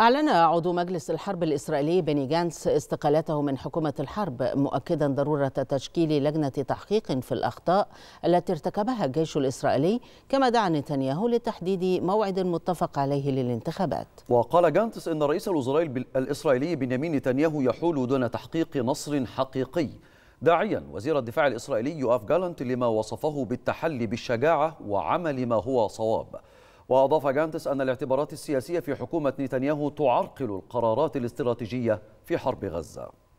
أعلن عضو مجلس الحرب الإسرائيلي بني جانس استقالته من حكومة الحرب مؤكدا ضرورة تشكيل لجنة تحقيق في الأخطاء التي ارتكبها الجيش الإسرائيلي كما دعا نتنياهو لتحديد موعد متفق عليه للانتخابات وقال جانتس إن رئيس الوزراء الإسرائيلي بنيامين نتنياهو يحول دون تحقيق نصر حقيقي داعيا وزير الدفاع الإسرائيلي يؤف جالنت لما وصفه بالتحلي بالشجاعة وعمل ما هو صواب وأضاف جانتس أن الاعتبارات السياسية في حكومة نتنياهو تعرقل القرارات الاستراتيجية في حرب غزة